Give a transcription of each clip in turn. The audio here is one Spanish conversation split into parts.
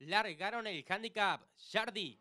largaron el handicap. Shardy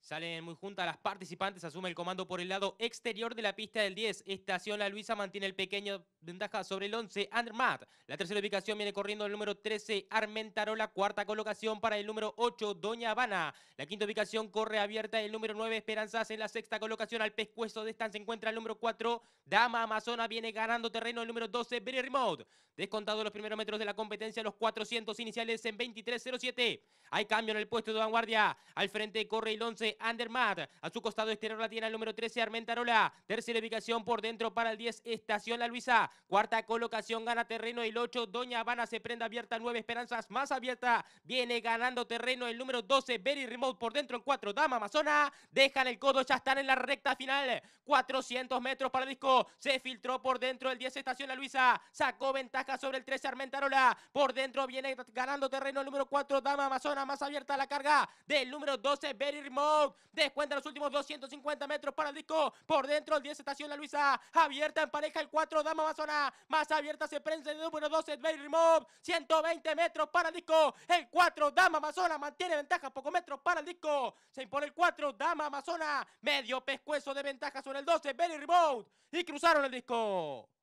Salen muy juntas las participantes, asume el comando por el lado exterior de la pista del 10. Estación La Luisa mantiene el pequeño ventaja sobre el 11 Andermatt. La tercera ubicación viene corriendo el número 13 Armentarola. Cuarta colocación para el número 8 Doña Habana. La quinta ubicación corre abierta el número 9 Esperanzas. En la sexta colocación al pescuezo de esta. se encuentra el número 4 Dama Amazona. Viene ganando terreno el número 12 Very Remote. Descontado los primeros metros de la competencia, los 400 iniciales en 23.07. Hay cambio en el puesto de vanguardia. Al frente corre el 11 Andermatt. A su costado exterior la tiene el número 13 Armentarola. Tercera ubicación por dentro para el 10 Estación La Luisa. Cuarta colocación gana terreno el 8. Doña Habana se prende abierta. 9 Esperanzas más abierta. Viene ganando terreno el número 12. Very Remote por dentro el 4. Dama Amazona. Dejan el codo. Ya están en la recta final. 400 metros para el disco. Se filtró por dentro el 10. Estación La Luisa. Sacó ventaja sobre el 13 Armentarola. Por dentro viene ganando terreno el número 4. Dama Amazona. Más abierta la carga del número 12. Very Remote. Descuenta los últimos 250 metros para el disco. Por dentro el 10. Estación La Luisa. Abierta en pareja el 4. Dama Amazona más abierta se prensa el número 12, Very Remote 120 metros para el disco. El 4, Dama Amazona mantiene ventaja, poco metros para el disco. Se impone el 4, Dama Amazona. Medio pescuezo de ventaja sobre el 12, Very Remote. Y cruzaron el disco.